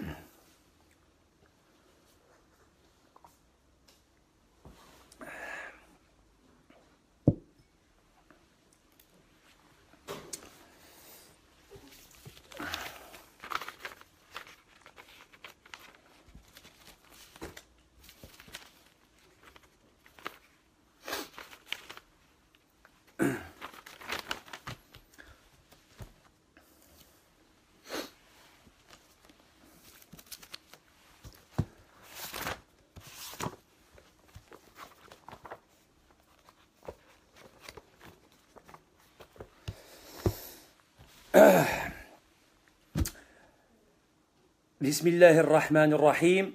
Mm. آه. بسم الله الرحمن الرحيم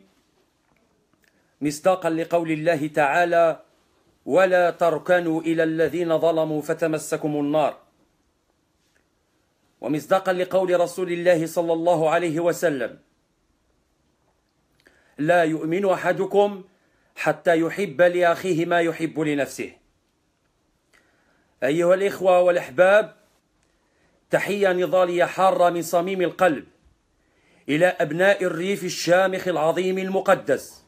مصداقا لقول الله تعالى ولا تركنوا الى الذين ظلموا فتمسكم النار ومصداقا لقول رسول الله صلى الله عليه وسلم لا يؤمن احدكم حتى يحب لاخيه ما يحب لنفسه ايها الاخوه والاحباب تحية نضالية حارة من صميم القلب إلى أبناء الريف الشامخ العظيم المقدس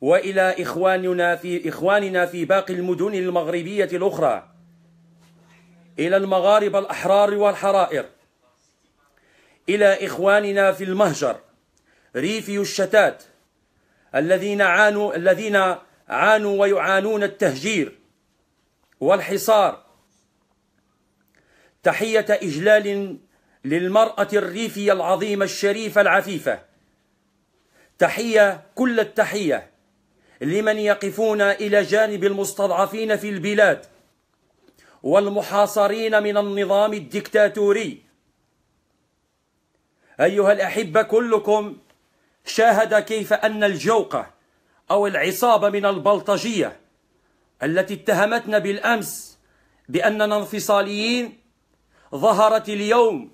وإلى إخواننا في إخواننا في باقي المدن المغربية الأخرى إلى المغاربة الأحرار والحرائر إلى إخواننا في المهجر ريفي الشتات الذين عانوا الذين عانوا ويعانون التهجير والحصار تحية إجلال للمرأة الريفية العظيمة الشريفة العفيفة تحية كل التحية لمن يقفون إلى جانب المستضعفين في البلاد والمحاصرين من النظام الدكتاتوري أيها الأحبة كلكم شاهد كيف أن الجوقة أو العصابة من البلطجية التي اتهمتنا بالأمس بأننا انفصاليين ظهرت اليوم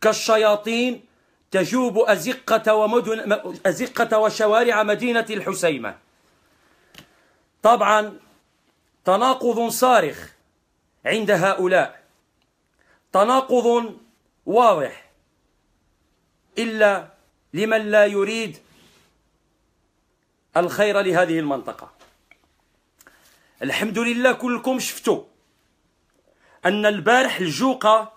كالشياطين تجوب أزقة, ومدن أزقة وشوارع مدينة الحسيمة طبعا تناقض صارخ عند هؤلاء تناقض واضح إلا لمن لا يريد الخير لهذه المنطقة الحمد لله كلكم شفتوا أن البارح الجوقة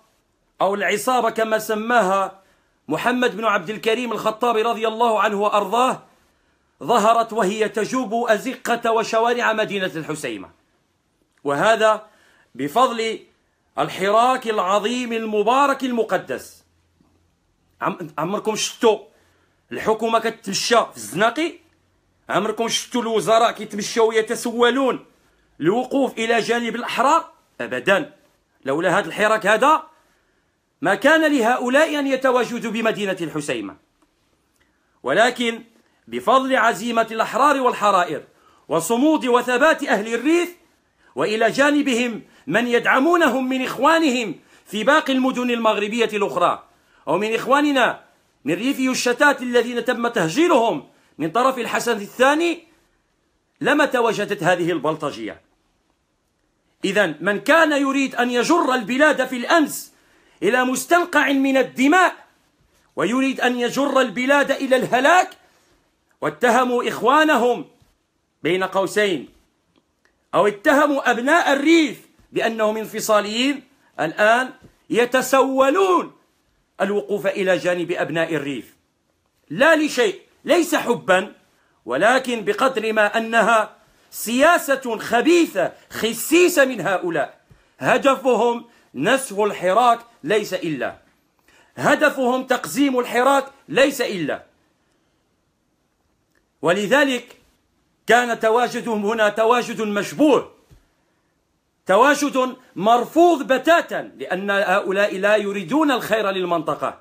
أو العصابة كما سماها محمد بن عبد الكريم الخطابي رضي الله عنه وأرضاه ظهرت وهي تجوب أزقة وشوارع مدينة الحسيمة وهذا بفضل الحراك العظيم المبارك المقدس عمركم شفتوا الحكومة كتمشى في الزناقي عمركم شفتوا الوزراء كيتمشاو يتسولون الوقوف إلى جانب الأحرار أبدا لولا هذا الحراك هذا ما كان لهؤلاء أن يتواجدوا بمدينة الحسيمة ولكن بفضل عزيمة الأحرار والحرائر وصمود وثبات أهل الريف وإلى جانبهم من يدعمونهم من إخوانهم في باقي المدن المغربية الأخرى أو من إخواننا من ريف الشتات الذين تم تهجيرهم من طرف الحسن الثاني لما تواجدت هذه البلطجية إذا من كان يريد أن يجر البلاد في الأمس إلى مستنقع من الدماء ويريد أن يجر البلاد إلى الهلاك واتهموا إخوانهم بين قوسين أو اتهموا أبناء الريف بأنهم انفصاليين الآن يتسولون الوقوف إلى جانب أبناء الريف لا لشيء ليس حبا ولكن بقدر ما أنها سياسة خبيثة خسيسة من هؤلاء هدفهم نسو الحراك ليس إلا هدفهم تقزيم الحراك ليس إلا ولذلك كان تواجدهم هنا تواجد مشبوه تواجد مرفوض بتاتا لأن هؤلاء لا يريدون الخير للمنطقة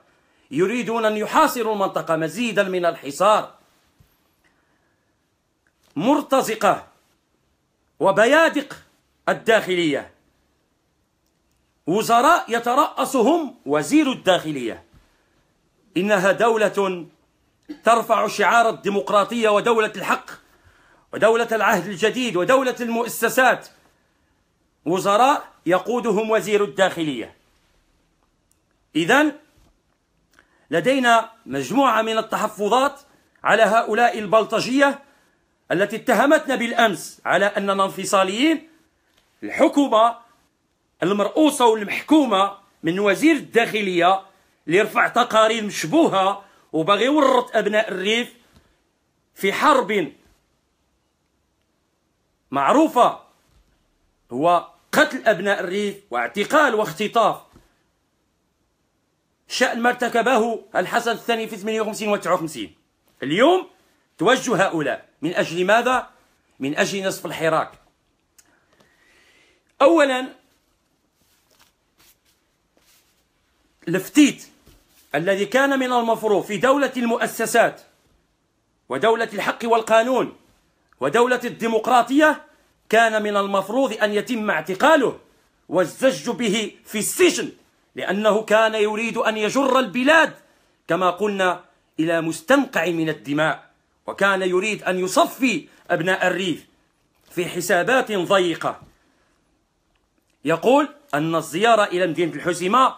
يريدون أن يحاصروا المنطقة مزيدا من الحصار مرتزقة وبيادق الداخلية وزراء يترأسهم وزير الداخلية إنها دولة ترفع شعار الديمقراطية ودولة الحق ودولة العهد الجديد ودولة المؤسسات وزراء يقودهم وزير الداخلية إذا لدينا مجموعة من التحفظات على هؤلاء البلطجية التي اتهمتنا بالأمس على أننا انفصاليين الحكومة المرؤوسة والمحكومة من وزير الداخلية اللي رفع تقارير مشبوهة وباغي يورط أبناء الريف في حرب معروفة هو قتل أبناء الريف واعتقال واختطاف شأن ما ارتكبه الحسن الثاني في 58 و 59 اليوم توجه هؤلاء من أجل ماذا؟ من أجل نصف الحراك أولا لفتيت الذي كان من المفروض في دولة المؤسسات ودولة الحق والقانون ودولة الديمقراطية كان من المفروض أن يتم اعتقاله والزج به في السجن لأنه كان يريد أن يجر البلاد كما قلنا إلى مستنقع من الدماء وكان يريد أن يصفي أبناء الريف في حسابات ضيقة يقول أن الزيارة إلى مدينة الحسيمة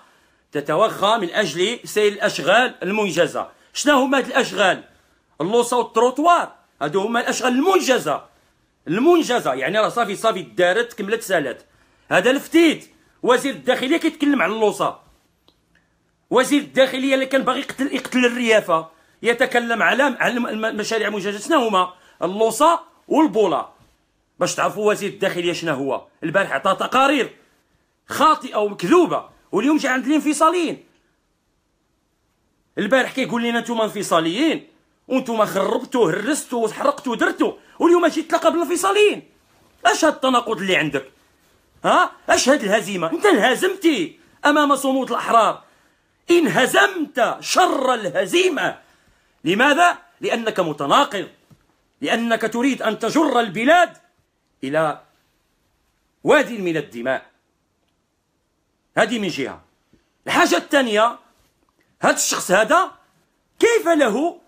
تتوخى من أجل سير الأشغال المنجزة شنو هما الأشغال اللوصة والتروطوار هادو هما الأشغال المنجزة المنجزة يعني راه صافي صافي دارت كملت سالات هذا الفتيت وزير الداخلية كيتكلم على اللوصة وزير الداخلية اللي كان باغي يقتل يقتل الريافة يتكلم على المشاريع المجهزه شنو هما اللوصه والبولا باش تعرفوا وزير الداخليه شنو هو البارح عطى تقارير خاطئه ومكذوبه واليوم جا عند الانفصاليين البارح كيقول لنا نتوما انفصاليين وانتوما خربتوا هرستوا وحرقتوا درتوا واليوم جيت تلاقى بالانفصاليين اش هاد التناقض اللي عندك ها اش هاد الهزيمه انت انهزمتي امام صمود الاحرار انهزمت شر الهزيمه لماذا؟ لأنك متناقض لأنك تريد أن تجر البلاد إلى واد من الدماء هذه من جهة الحاجة الثانية هذا الشخص هذا كيف له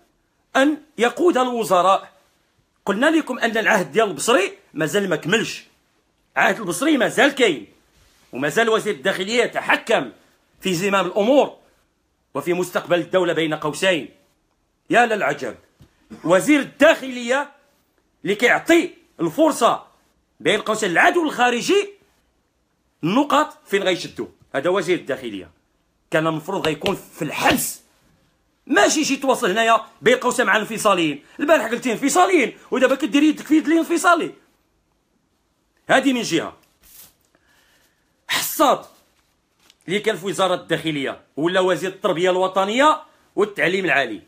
أن يقود الوزراء قلنا لكم أن العهد ديال البصري مازال ما كملش عهد البصري مازال كاين ومازال وزير الداخلية يتحكم في زمام الأمور وفي مستقبل الدولة بين قوسين يا للعجب وزير الداخليه اللي كيعطي الفرصه بين قوسين العدو الخارجي النقط فين غيشدو هذا وزير الداخليه كان المفروض غيكون في الحبس ماشي شي تواصل هنايا بين قوسين مع الانفصاليين البارح قلتي انفصاليين ودابا كدير يدك في يد الانفصالي هذه من جهه حصاد اللي كان في وزاره الداخليه ولا وزير التربيه الوطنيه والتعليم العالي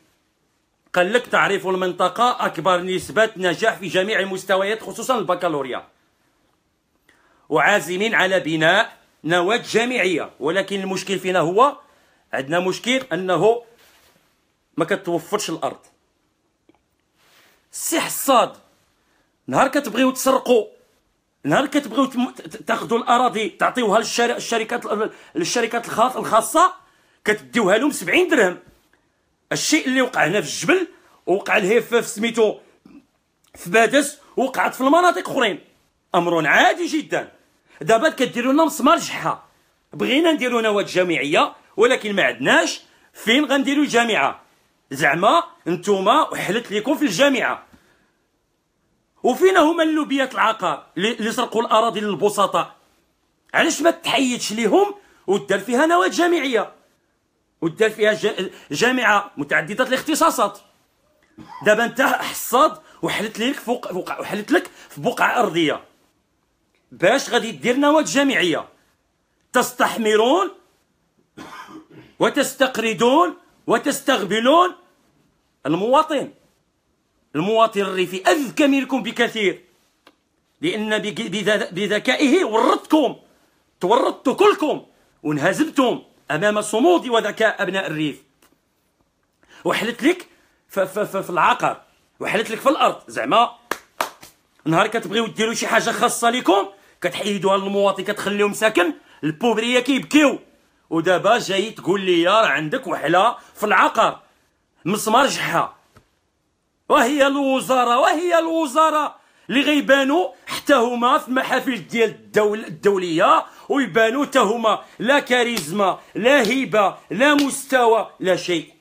قال لك تعريف المنطقة أكبر نسبة نجاح في جميع المستويات خصوصا البكالوريا وعازمين على بناء نواة جامعية ولكن المشكل فينا هو عندنا مشكل أنه ما كتوفرش الأرض سي حصاد نهار كتبغيو تسرقوا نهار كتبغيو تاخذوا الاراضي تعطيوها للشركات الشركات الخاصه كتديوها لهم 70 درهم الشيء اللي وقع هنا في الجبل وقع الهفاف في سميتو في بادس وقعت في المناطق اخرين امر عادي جدا دابا كديروا لنا مسمار جحا بغينا نديروا نواه جامعيه ولكن ما عندناش فين غنديروا الجامعه زعما نتوما وحلت لكم في الجامعه وفين هما اللوبيات العقار اللي سرقوا الاراضي للبسطاء علاش ما تحيدش ليهم ودار فيها نواه جامعيه ودار فيها جامعه متعدده الاختصاصات دابا انت حصاد وحلت لك فوق, فوق وحلت لك في بقعه ارضيه باش غادي دير نواه جامعيه تستحمرون وتستقردون وتستغبلون المواطن المواطن الريفي اذكى منكم بكثير لان بذكائه ورطتكم تورطتوا كلكم وانهزمتم امام صمود وذكاء ابناء الريف وحلت لك في, في, في, في العقر وحلت لك في الارض زعما نهار كتبغيو ديروا شي حاجه خاصه لكم كتحيدوها المواطن كتخليهم ساكن البوبريه كيبكيو ودابا جاي تقول لي راه عندك وحله في العقر مسمار جحا وهي الوزاره وهي الوزاره اللي غيبانوا حتى هما في المحافل ديال الدول الدوليه ويبانوا حتى هما لا كاريزما لا هيبه لا مستوى لا شيء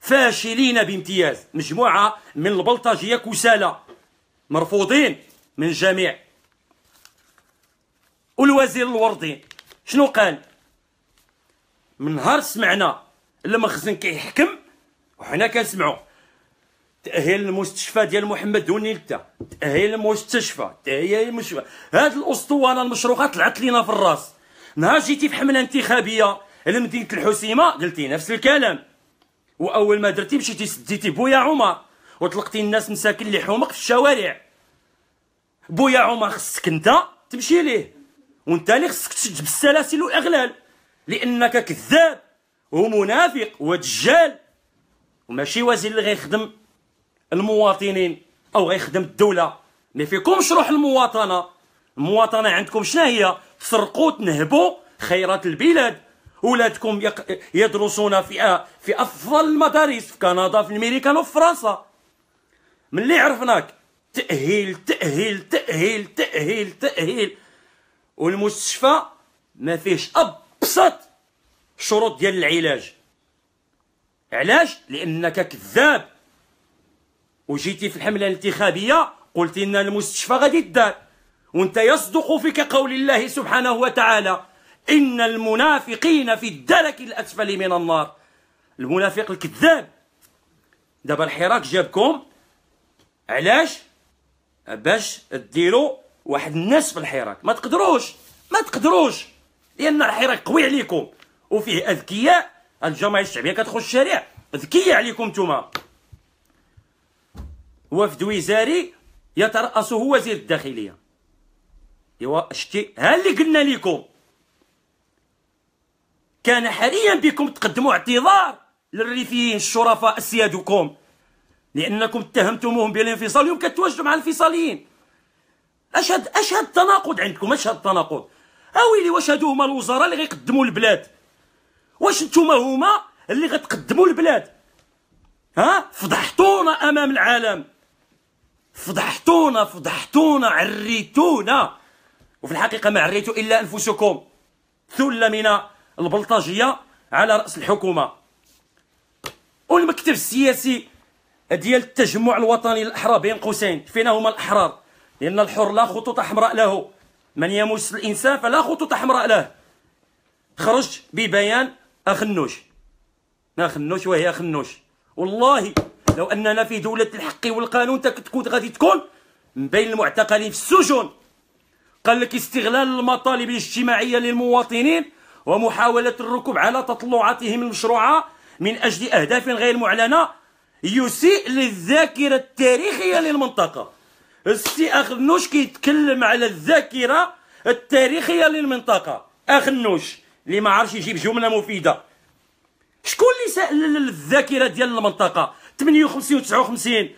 فاشلين بامتياز مجموعه من البلطجيه كسالى مرفوضين من جميع والوزير الوردي شنو قال من نهار سمعنا المخزن كيحكم وحنا كنسمعوا تاهيل المستشفى ديال محمد ونيلتا تاهيل المستشفى تاهيل المستشفى هاد الاسطوانه المشروخه طلعت لينا في الراس نهار جيتي في حمله انتخابيه لمدينه الحسيمه قلتي نفس الكلام واول ما درتي مشيتي سديتي بويا عمر وطلقتي الناس مساكن اللي حومق في الشوارع بويا عمر خصك انت تمشي ليه وانت اللي خصك تشد بالسلاسل والاغلال لانك كذاب ومنافق ودجال وماشي وزير اللي غيخدم المواطنين او غيخدم الدوله ما فيكمش روح المواطنه المواطنه عندكم شنو هي تسرقوا تنهبوا خيرات البلاد ولادكم يدرسون في في افضل المدارس في كندا في الميريكان وفي فرنسا ملي عرفناك تاهيل تاهيل تاهيل تاهيل تاهيل والمستشفى ما فيهش ابسط شروط ديال العلاج علاش لانك كذاب وجيتي في الحمله الانتخابيه قلتي ان المستشفى غادي الدار وانت يصدق فيك قول الله سبحانه وتعالى ان المنافقين في الدرك الاسفل من النار المنافق الكذاب دابا الحراك جابكم علاش باش ديروا واحد الناس في الحراك ما تقدروش ما تقدروش لان الحراك قوي عليكم وفيه اذكياء الجماعه الشعبيه كتخرج الشارع ذكيه عليكم نتوما وفد وزاري يترأسه وزير الداخلية إيوا شتي ها اللي قلنا لكم كان حريا بكم تقدموا اعتذار للريفيين الشرفاء سيادكم لأنكم اتهمتموهم بالانفصال يمكن كتواجدوا مع الانفصاليين أشهد أشهد تناقض عندكم أشهد تناقض أويلي واش هادو هما الوزراء اللي غيقدموا البلاد واش نتوما هما اللي غتقدموا البلاد ها فضحتونا أمام العالم فضحتونا فضحتونا عريتونا وفي الحقيقه ما عريتوا الا انفسكم ثله من البلطجيه على راس الحكومه والمكتب السياسي ديال التجمع الوطني الاحرار بين قوسين فينا هما الاحرار لان الحر لا خطوط حمراء له من يمس الانسان فلا خطوط حمراء له خرج ببيان اخنوش اخنوش وهي اخنوش والله لو اننا في دوله الحق والقانون تكون غادي تكون من بين المعتقلين في السجون قال لك استغلال المطالب الاجتماعيه للمواطنين ومحاوله الركوب على تطلعاتهم المشروعه من اجل اهداف غير معلنه يسيء للذاكره التاريخيه للمنطقه السي اخنوش كيتكلم على الذاكره التاريخيه للمنطقه اخنوش اللي ما عرفش يجيب جمله مفيده شكون اللي سال الذاكره ديال المنطقه 58 59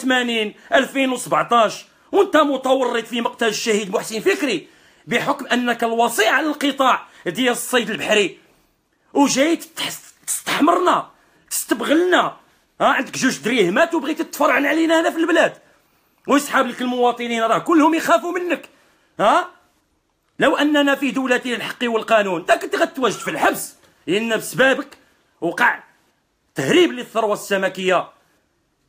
84 2017 وانت متورط في مقتل الشهيد محسن فكري بحكم انك الوصي على القطاع ديال الصيد البحري وجاي تستحمرنا تستبغلنا ها عندك جوج دريه وبغيت وبغيتي علينا هنا في البلاد ويسحاب لك المواطنين راه كلهم يخافوا منك ها لو اننا في دولتنا الحق والقانون انت كنت غتواجد في الحبس لان بسبابك وقع تهريب للثروه السمكيه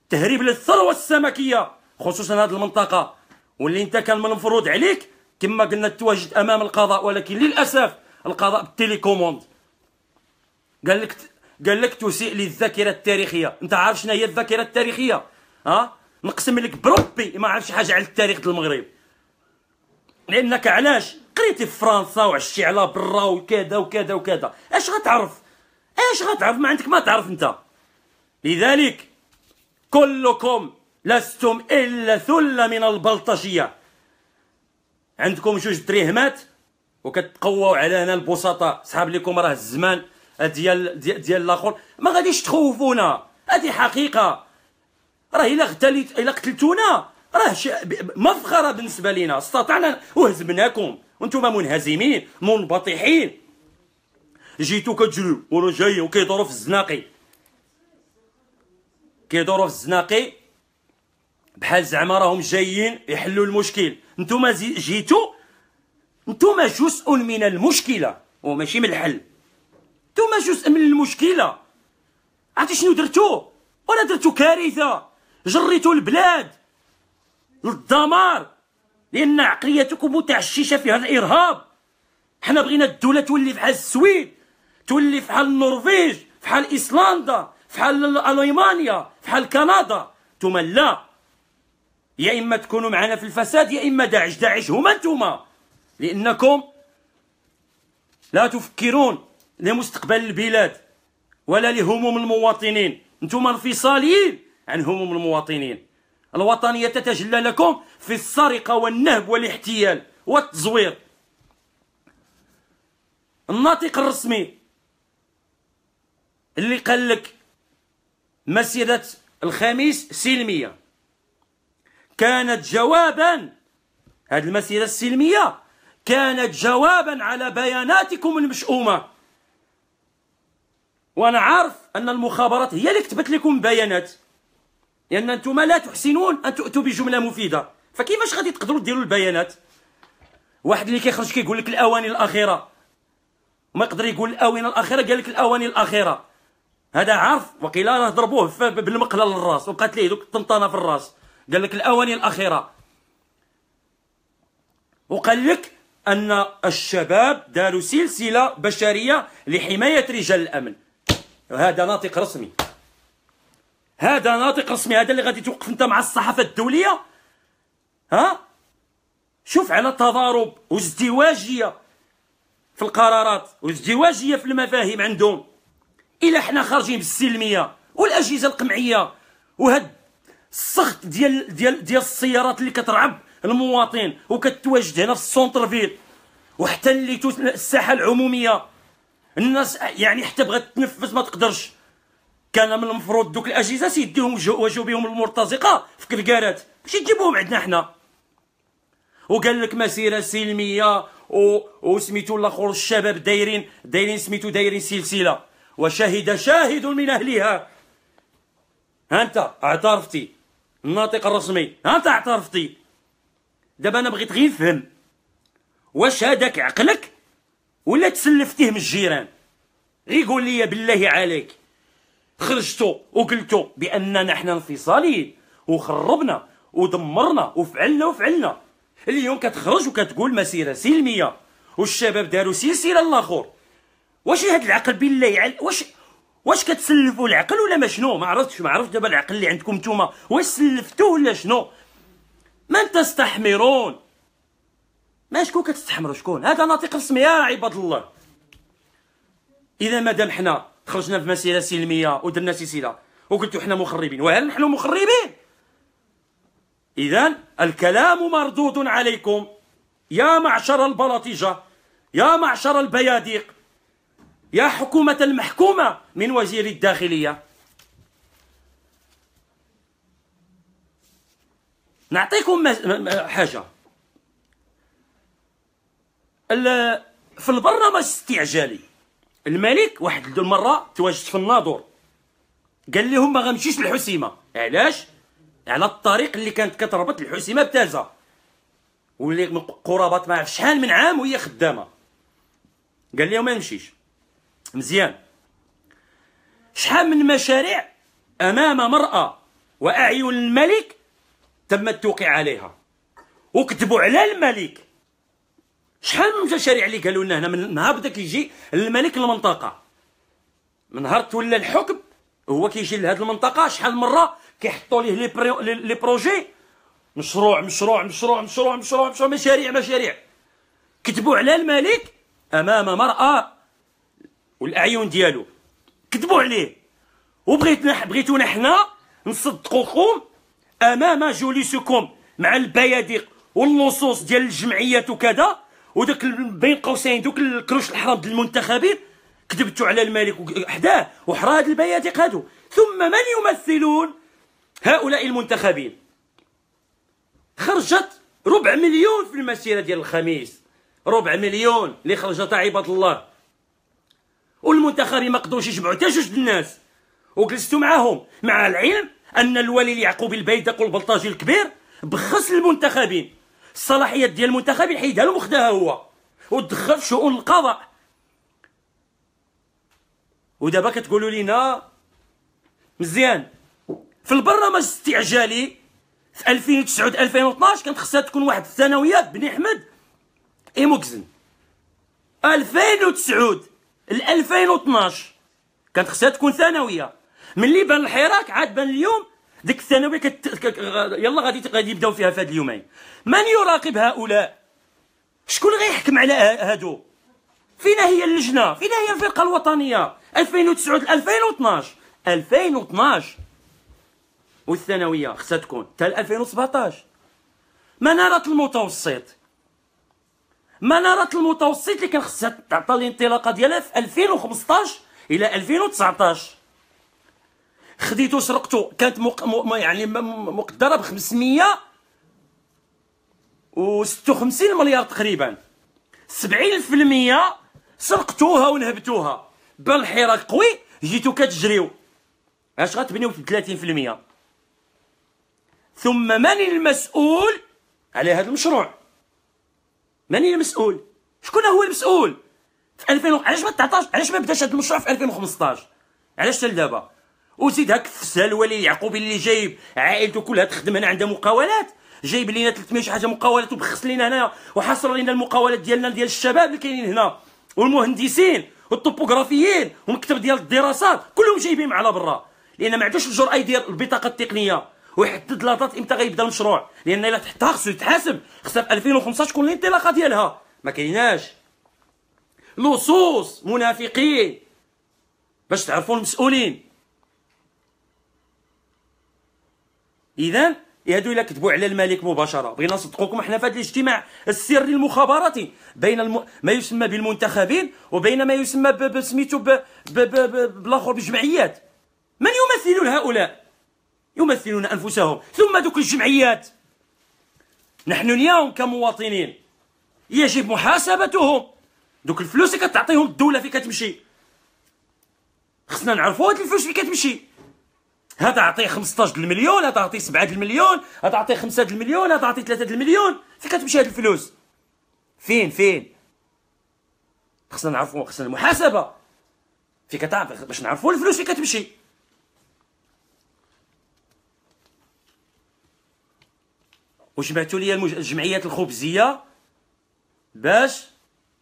تهريب للثروه السمكيه خصوصا هذه المنطقه واللي انت كان من المفروض عليك كما قلنا تواجد امام القضاء ولكن للاسف القضاء بالتليكوموند قال لك قال لك تسيء للذاكره التاريخيه انت عارف شنو هي الذاكره التاريخيه ها نقسم لك بربي ما عارف شي حاجه على التاريخ المغرب لانك علاش قريتي في فرنسا وعشتي على برا وكذا وكذا وكذا اش غتعرف ايش غتعرف ما عندك ما تعرف انت لذلك كلكم لستم الا ثله من البلطجيه عندكم جوج دريهمات وكتقواو علينا البسطاء صحاب لكم راه الزمان ديال ديال, ديال الاخر ما غاديش تخوفونا هذه حقيقه راه الا غتلت الا قتلتونا راه مفخره بالنسبه لينا استطعنا وهزمناكم وانتم منهزمين منبطحين جيتو كتجريو وراه جايين وكيدورو في الزناقي كيدورو في الزناقي بحال زعما راهم جايين يحلوا المشكل نتوما جيتو نتوما جزء من المشكله وماشي من الحل نتوما جزء من المشكله عرفتي شنو درتو ولا درتو كارثه جريتو البلاد للدمار لان عقليتكم متعششه في هذا الارهاب حنا بغينا الدوله تولي بحال السويد تولي فحال النرويج فحال ايسلندا فحال المانيا فحال كندا نتوما لا يا اما تكونوا معنا في الفساد يا اما داعش داعش هما نتوما لانكم لا تفكرون لمستقبل البلاد ولا لهموم المواطنين نتوما انفصاليين عن هموم المواطنين الوطنيه تتجلى لكم في السرقه والنهب والاحتيال والتزوير الناطق الرسمي اللي قال لك مسيرة الخميس سلمية كانت جوابا هذه المسيرة السلمية كانت جوابا على بياناتكم المشؤومة وأنا عارف أن المخابرات هي اللي كتبت لكم بيانات لأن يعني أنتم لا تحسنون أن تؤتوا بجملة مفيدة فكيفاش غادي تقدروا ديروا البيانات واحد اللي كيخرج كيقول لك الأواني الأخيرة ما يقدر يقول الأواني الأخيرة قال لك الأواني الأخيرة هذا وقيلا وقيل ضربوه بالمقله للراس وقالت ليه دوك الطنطانه في الراس قال لك الاواني الاخيره وقال لك ان الشباب داروا سلسله بشريه لحمايه رجال الامن وهذا ناطق رسمي هذا ناطق رسمي هذا اللي غادي توقف انت مع الصحافه الدوليه ها شوف على تضارب وازدواجيه في القرارات وازدواجيه في المفاهيم عندهم الا حنا خارجين بالسلميه والاجهزه القمعيه وهاد السخط ديال ديال ديال السيارات اللي كترعب المواطن وكتواجد هنا في السونتر فيل وحتى اللي الساحه العموميه الناس يعني حتى بغات تنفس ما تقدرش كان من المفروض دوك الاجهزه سيديهم وجهوا بهم المرتزقه في كلكارات باش تجيبوهم عندنا حنا وقال لك مسيره سلميه و... وسميتو الاخر الشباب دايرين دايرين سميتو دايرين سلسله وشهد شاهد من أهلها أنت اعترفتي الناطق الرسمي أنت اعترفتي دابا أنا بغيت غير نفهم واش هذاك عقلك ولا تسلفتيه من الجيران غير قول لي بالله عليك خرجتو وقلتو باننا حنا انفصاليين وخربنا ودمرنا وفعلنا وفعلنا اليوم كتخرج وكتقول مسيره سلميه والشباب داروا سلسله الاخر واش هاد العقل بالله يعل واش واش كتسلفوا العقل ولا ما شنو ما عرفتش ما عرفتش دابا العقل اللي عندكم نتوما واش سلفتوه ولا شنو من تستحمرون ما شكون كتستحمروا شكون هذا ناطق رسمي يا عباد الله اذا ما دام حنا خرجنا في مسيره سلميه ودرنا سلسله وقلتوا حنا مخربين وهل نحن مخربين اذا الكلام مردود عليكم يا معشر البلاطجه يا معشر البيادق يا حكومة المحكومة من وزير الداخلية نعطيكم حاجة في البرنامج الاستعجالي الملك واحد المرة تواجد في الناظور قال لهم ما غنمشيش للحسيمة علاش على الطريق اللي كانت كتربط الحسيمة بتازة واللي قرابة ما عرف شحال من عام وهي خدامة قال لهم ما نمشيش مزيان شحال من مشاريع امام مراه واعين الملك تم التوقيع عليها وكتبوا على الملك شحال من مشاريع اللي قالوا لنا هنا من نهار بدا كيجي الملك المنطقه من نهار تولى الحكم هو كيجي لهاد المنطقه شحال مره كيحطوا ليه لي لي بروجي مشروع مشروع مشروع مشروع مشروع مشروع مشاريع مشاريع كتبوا على الملك امام مراه والاعين ديالو كذبوا عليه وبغيتنا بغيتونا حنا نصدقوكم امام جلوسكم مع البيادق واللصوص ديال الجمعيات وكذا وداك بين قوسين دوك الكروش الحرام ديال المنتخبين كذبتوا على الملك حداه وحرا هاد البيادق هادو ثم من يمثلون هؤلاء المنتخبين خرجت ربع مليون في المسيره ديال الخميس ربع مليون اللي خرجت عباد الله والمنتخب ما قدروش يجمعوا حتى جوج الناس وجلستوا معاهم مع العلم ان الولي اليعقوبي البيدق والبلطاجي الكبير بخص المنتخبين الصلاحيات ديال المنتخب حيدها له وخداها هو ودخل في شؤون القضاء ودابا كتقولوا لينا مزيان في البرنامج الاستعجالي في 2009 2012 كانت خصها تكون واحد الثانويات بني احمد اي مكزن 2009 ل 2012 كانت خصها تكون ثانويه ملي بان الحراك عاد بان اليوم ديك الثانويه كت... يلا غادي غادي يبداو فيها في هاد اليومين من يراقب هؤلاء شكون غيحكم على هادو فينا هي اللجنه فينا هي الفرقه الوطنيه 2009 2012 2012 والثانويه خصها تكون حتى 2017 مناره المتوسط مناره المتوسط اللي كان خصها تعطى الانطلاقه ديالها في 2015 الى 2019 خديتو سرقتو كانت مق... م... يعني مقدره ب 556 مليار تقريبا 70% سرقتوها ونهبتوها بان الحراك قوي جيتو كتجريو اش غتبنيو في 30% ثم من المسؤول على هذا المشروع ماني المسؤول شكون هو المسؤول في 2000 علاش ما تعطاش علاش ما بداش هذا المشروع في 2015 علاش حتى لدابا وزيد هاك فسال الولي اليعقوبي اللي جايب عائلته كلها تخدم هنا عندها مقاولات جايب لينا 300 شي حاجه مقاولات وبخص لينا هنايا وحصر لينا المقاولات ديالنا ديال الشباب اللي كاينين هنا والمهندسين والطوبوغرافيين والمكتب ديال الدراسات كلهم جايبين على برا لان ما عندوش الجرأه يدير البطاقه التقنيه ويحدد لاطات امتى غيبدا المشروع لان الا تحتها خصو يتحاسب خصها في 2015 تكون الانطلاقه ديالها ما كايناش لصوص منافقين باش تعرفوا المسؤولين اذا هادو الا كتبوا على الملك مباشره بغينا نصدقوكم حنا في هذا الاجتماع السري المخابراتي بين الم... ما يسمى بالمنتخبين وبين ما يسمى ب... بسميتو ب... ب... ب... ب... بالاخر بجمعيات من يمثلون هؤلاء يمثلون أنفسهم ثم ذوك الجمعيات نحن اليوم كمواطنين يجب محاسبتهم دوك الفلوس اللي كتعطيهم الدولة فين كتمشي خصنا نعرفوا هاد الفلوس فين كتمشي هذا عطيه 15 المليون هذا عطيه 7 المليون هذا عطيه 5 المليون هذا عطيه 3 المليون فين كتمشي هاد الفلوس فين فين خصنا نعرفوا خصنا المحاسبه فين كتعرف باش نعرفوا الفلوس فين كتمشي وجمعتوا لي المج... الجمعيات الخبزيه باش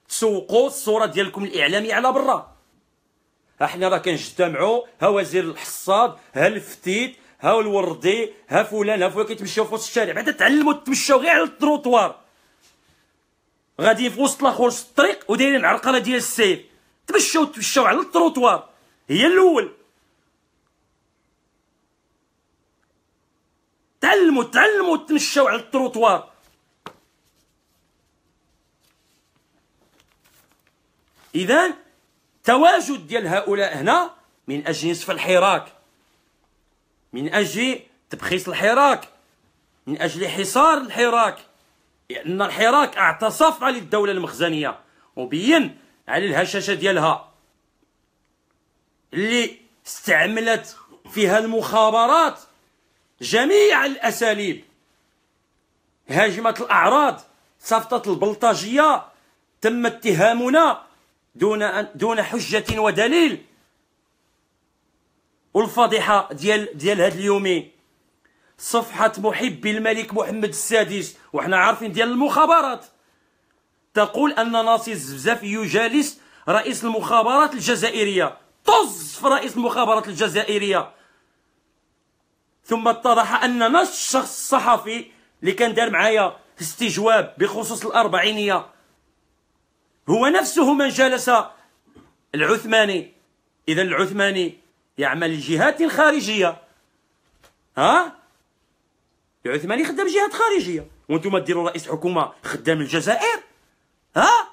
تسوقوا الصوره ديالكم الاعلاميه على برا احنا راه كنجتمعوا ها وزير الحصاد ها الفتيت ها الوردي ها فلان ها فلان كيتمشاو في وسط الشارع بعدا تعلموا تمشاو غير على التروطوار غادي في وسط الاخر الطريق ودايرين عرقله ديال السيف تمشاو تمشاو على التروطوار هي الاول تعلموا تعلموا تمشاو على التروطوار اذا تواجد ديال هؤلاء هنا من اجل نصف الحراك من اجل تبخيص الحراك من اجل حصار الحراك لان الحراك اعتصف على الدوله المخزنيه وبين على الهشاشه ديالها اللي استعملت فيها المخابرات جميع الأساليب هاجمة الأعراض صفطة البلطجية تم اتهامنا دون دون حجة ودليل والفضيحة ديال ديال هاد اليومين صفحة محبي الملك محمد السادس وحنا عارفين ديال المخابرات تقول أن ناصي الزفزاف يجالس رئيس المخابرات الجزائرية طز في رئيس المخابرات الجزائرية ثم اتضح أن نفس الشخص الصحفي اللي كان دار معايا استجواب بخصوص الأربعينية هو نفسه من جلس العثماني إذا العثماني يعمل الجهات الخارجية ها العثماني خدام جهات خارجية وانتم ديروا رئيس حكومة خدام الجزائر ها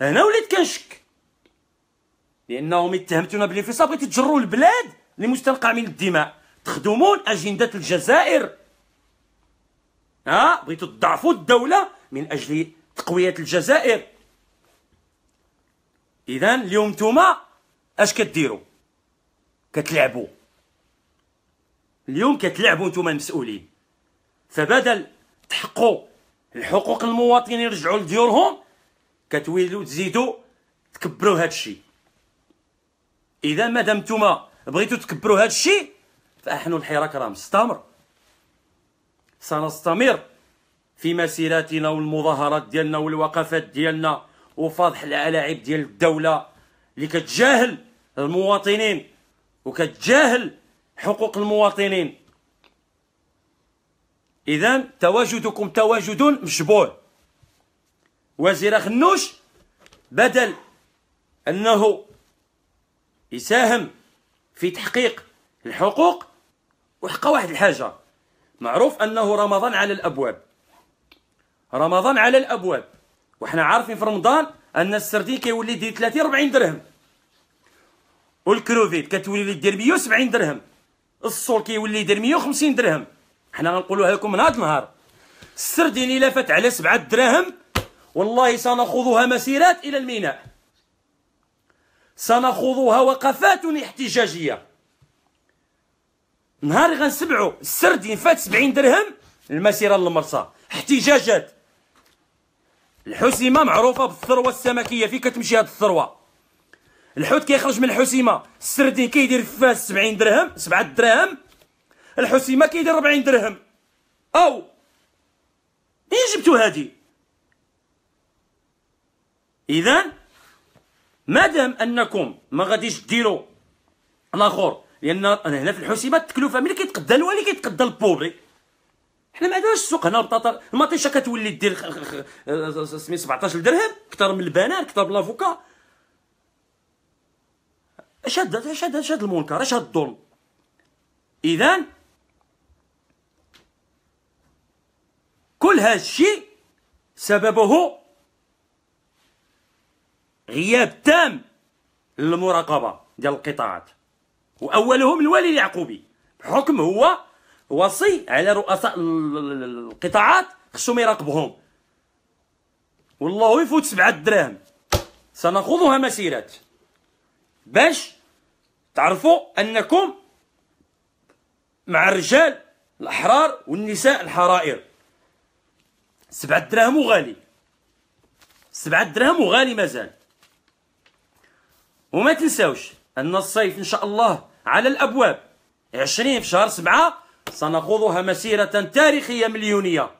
انا وليت كنشك لانهم اتهمتونا بالانفصال بغيتوا تجروا البلاد لمستنقع من الدماء تخدمون أجندة الجزائر ها بغيتوا تضعفوا الدولة من أجل تقوية الجزائر إذا اليوم نتوما أش كديروا كتلعبوا اليوم كتلعبوا نتوما المسؤولين فبدل تحقوا الحقوق المواطنين يرجعوا لديورهم كتولوا تزيدوا تكبروا هذا الشيء اذا ما نتوما بغيتو تكبروا هذا الشيء فاحنا الحراك راه مستمر سنستمر في مسيراتنا والمظاهرات ديالنا والوقفات ديالنا وفضح الالاعيب ديال الدوله اللي كتجاهل المواطنين وكتجاهل حقوق المواطنين اذا تواجدكم تواجد مشبوه وزير خنوش بدل انه يساهم في تحقيق الحقوق وحقا واحد الحاجة معروف أنه رمضان على الأبواب رمضان على الأبواب وحنا عارفين في رمضان أن السردين كيولي يدير 30 40 درهم والكروفيت كتولي دير 170 درهم الصول كيولي يدير 150 درهم حنا غنقولوها لكم من هذا النهار السردين إلا فات على سبعة دراهم والله سنخوضها مسيرات إلى الميناء سنخوضها وقفات احتجاجية نهار غنسبعو السرد ينفات سبعين درهم المسيرة للمرسى احتجاجات الحسيمة معروفة بالثروة السمكية فين كتمشي هاد الثروة الحوت كيخرج من الحسيمة السردين كيدير فاس سبعين درهم سبعة دراهم الحسيمة كيدير ربعين درهم أو مين إيه جبتو هادي إذا مادام انكم ما غاديش ديروا الاخر لان هنا في الحسيمه التكلفه ملي كيتقدى الوالي كيتقدى البوبري حنا ما عندناش السوق هنا البطاطا المطيشه كتولي دير أه، سمي 17 درهم اكثر من البنان اكثر من لافوكا اش هاد اش هاد اش المنكر اش هاد الظلم اذا كل هذا الشيء سببه غياب تام للمراقبه ديال القطاعات واولهم الوالي اليعقوبي بحكم هو وصي على رؤساء القطاعات خصهم يراقبهم والله يفوت سبعة دراهم سنخوضها مسيرات باش تعرفوا انكم مع الرجال الاحرار والنساء الحرائر سبعة دراهم وغالي سبعة دراهم وغالي مازال وما تنساوش أن الصيف إن شاء الله على الأبواب 20 في شهر 7 سنخوضها مسيرة تاريخية مليونية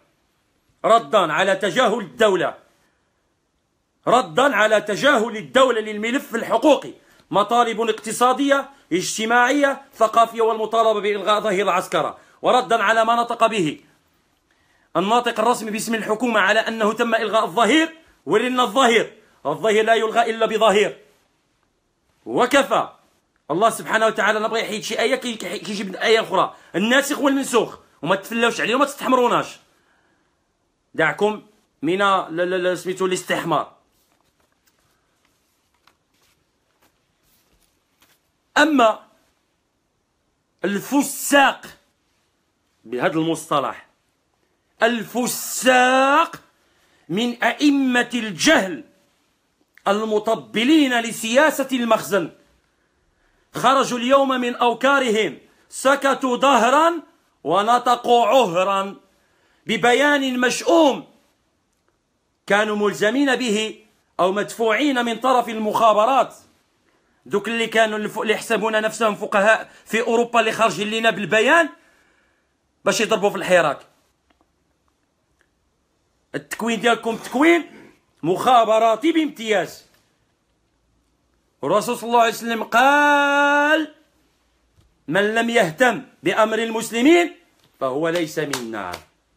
ردا على تجاهل الدولة ردا على تجاهل الدولة للملف الحقوقي مطالب اقتصادية اجتماعية ثقافية والمطالبة بإلغاء ظهير العسكرة وردا على ما نطق به الناطق الرسمي باسم الحكومة على أنه تم إلغاء الظهير ولنا الظهير الظهير لا يلغى إلا بظهير وكفى الله سبحانه وتعالى لا بغى يحيد شي ايه كيجيب ايه اخرى الناسخ والمنسوخ وما تفلوش عليه وما تستحمروناش دعكم من سميتو الاستحمار اما الفساق بهذا المصطلح الفساق من ائمه الجهل المطبلين لسياسة المخزن خرجوا اليوم من أوكارهم سكتوا دهرا ونطقوا عهرا ببيان مشؤوم كانوا ملزمين به أو مدفوعين من طرف المخابرات دوك اللي كانوا اللي يحسبون نفسهم فقهاء في أوروبا اللي خارجين لنا بالبيان باش يضربوا في الحراك التكوين ديالكم تكوين مخابراتي بامتياز الرسول صلى الله عليه وسلم قال من لم يهتم بأمر المسلمين فهو ليس منا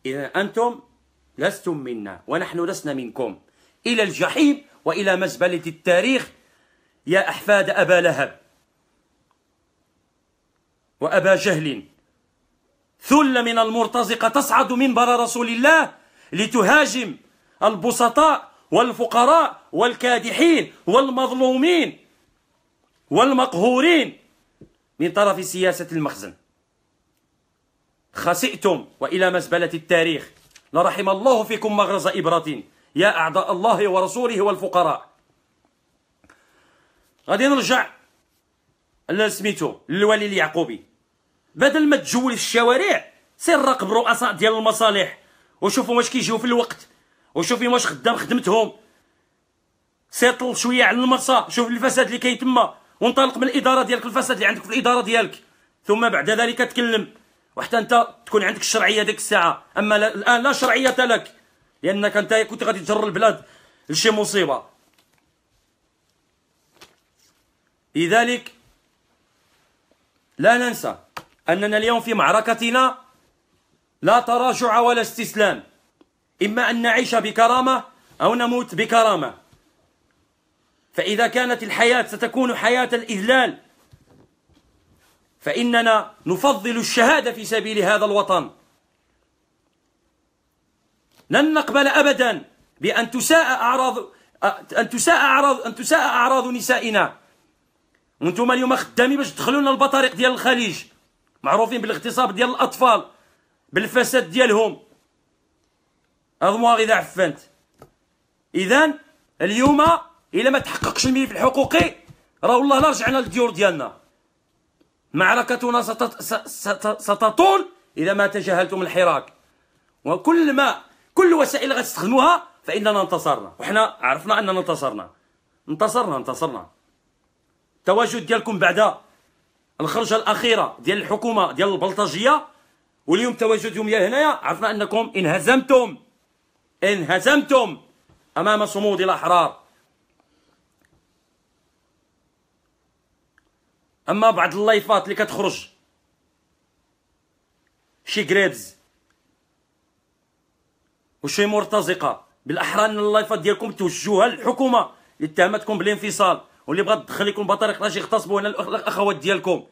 إذا أنتم لستم منا ونحن لسنا منكم إلى الجحيم وإلى مزبلة التاريخ يا أحفاد أبا لهب وأبا جهل ثل من المرتزقة تصعد منبر رسول الله لتهاجم البسطاء والفقراء والكادحين والمظلومين والمقهورين من طرف سياسة المخزن خسئتم وإلى مزبلة التاريخ لرحم الله فيكم مغرز إبرة يا أعداء الله ورسوله والفقراء غادي نرجع سميتو للولي اليعقوبي بدل ما تجول في الشوارع سير راقب رؤساء ديال المصالح وشوفوا واش كيجيو في الوقت وشوفي واش خدام خدمتهم سيطل شويه على المرصى شوف الفساد اللي كاين تما وانطلق من الاداره ديالك الفساد اللي عندك في الاداره ديالك ثم بعد ذلك تكلم وحتى انت تكون عندك الشرعيه ديك الساعه اما الان لا شرعيه لك لانك انت كنت غادي تجر البلاد لشي مصيبه لذلك لا ننسى اننا اليوم في معركتنا لا تراجع ولا استسلام إما أن نعيش بكرامة أو نموت بكرامة فإذا كانت الحياة ستكون حياة الإذلال فإننا نفضل الشهادة في سبيل هذا الوطن لن نقبل أبدا بأن تساء أعراض أن تساء أعراض أن تساء أعراض نسائنا وانتم اليوم خدامين باش تدخلوا لنا البطاريق ديال الخليج معروفين بالاغتصاب ديال الأطفال بالفساد ديالهم اضمار اذا عفنت اذا اليوم الا ما تحققش الملف الحقوقي راه والله لا رجعنا للديور ديالنا معركتنا ستطول اذا ما تجاهلتم الحراك وكل ما كل وسائل غتستخدموها فاننا انتصرنا وحنا عرفنا اننا انتصرنا انتصرنا انتصرنا التواجد ديالكم بعد الخرجه الاخيره ديال الحكومه ديال البلطجيه واليوم تواجدهم هنايا عرفنا انكم انهزمتم انهزمتم أمام صمود الأحرار أما بعض اللايفات اللي كتخرج شي جريدز وشي مرتزقة بالأحرى أن اللايفات ديالكم توجهوها للحكومة اللي اتهمتكم بالانفصال واللي بغات تدخليكم بطريقة باش يغتصبوا هنا الأخوات ديالكم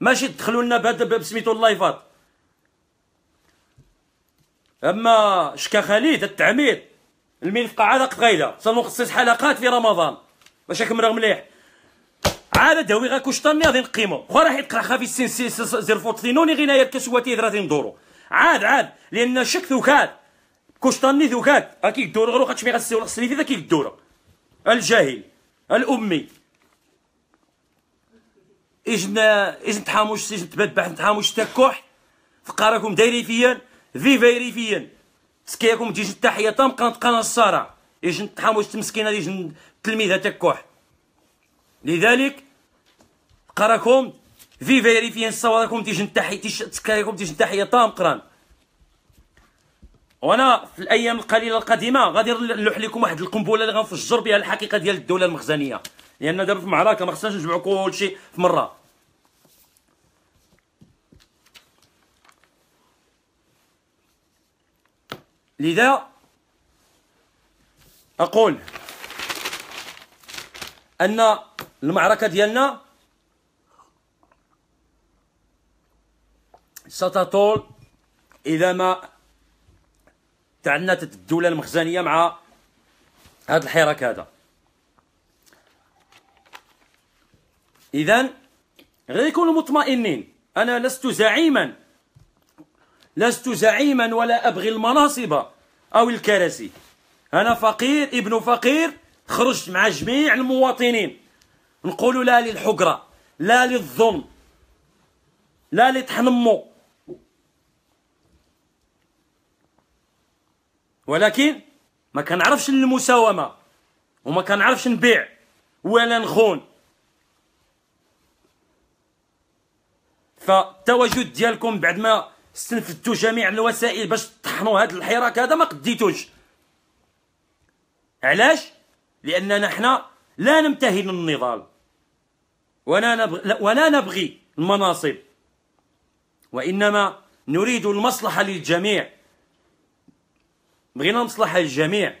ماشي تدخلوا لنا بسميتو اللايفات اما شكا خليل التعمير الملف قاعده قد سنخصص حلقات في رمضان باش نكملوا مليح عاد داوي غا كوشطاني غادي نقيمو خو راح يتقرا خافي سين سي زير غينا يا الكسواتي ذراتي ندورو عاد عاد لان الشك ثوكات كوشطاني ثوكات اكيد دور غير خاطش مي غسي ولا في ذاك الدور الجاهل الامي اجنا اجن تحاموش اجن تبدبح تحاموش تكوح فقراكم دايرين فيا في فين تسكيكم تيجي التحيه تام قناه قناه الساره يجي تحاموش تمسكينه يجي التلميذ تكوح لذلك قراكم في فيري صوركم تيجي التحيه تسكيكم تيجي التحيه تام قران وانا في الايام القليله القديمه غادي نلوح لكم واحد القنبله اللي غنفجر بها الحقيقه ديال الدوله المخزنيه لان دابا في معركه ما خصناش نجمعوا كلشي في مره لذا أقول أن المعركة ديالنا ستطول اذا ما تعنتت الدولة المخزنية مع هذا الحراك هذا إذا غير يكونوا مطمئنين أنا لست زعيما لست زعيما ولا أبغي المناصب أو الكراسي أنا فقير ابن فقير خرجت مع جميع المواطنين نقول لا للحقرة لا للظلم لا لتحنمو ولكن ما كنعرفش المساومة وما كنعرفش نبيع ولا نخون فالتواجد ديالكم بعد ما استنفدتوا جميع الوسائل باش تطحنوا هذا الحراك هذا ما قديتوش علاش لاننا حنا لا نمتهن النضال ولا نبغي, ولا نبغي المناصب وانما نريد المصلحه للجميع بغينا مصلحه للجميع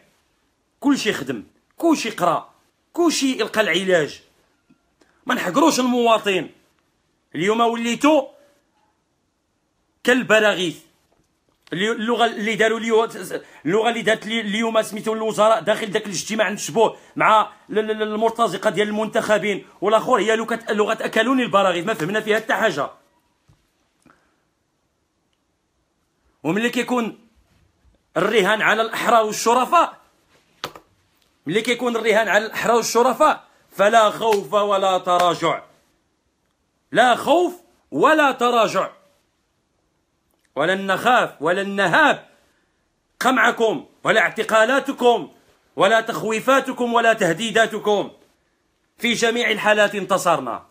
كل شيء خدم كل شيء قرا كل شيء يلقى العلاج ما نحقروش المواطن اليوم وليتو كالبراغيث اللغه اللي داروا لي اللغه اللي دارت اليوم سميتو الوزراء داخل داك الاجتماع المشبوه مع المرتزقه ديال المنتخبين والاخر هي لغه اكلوني البراغيث ما فهمنا فيها حتى حاجه وملي كيكون الرهان على الاحرار والشرفاء ملي كيكون الرهان على الاحرار والشرفاء فلا خوف ولا تراجع لا خوف ولا تراجع ولن نخاف ولن نهاب قمعكم ولا اعتقالاتكم ولا تخويفاتكم ولا تهديداتكم في جميع الحالات انتصرنا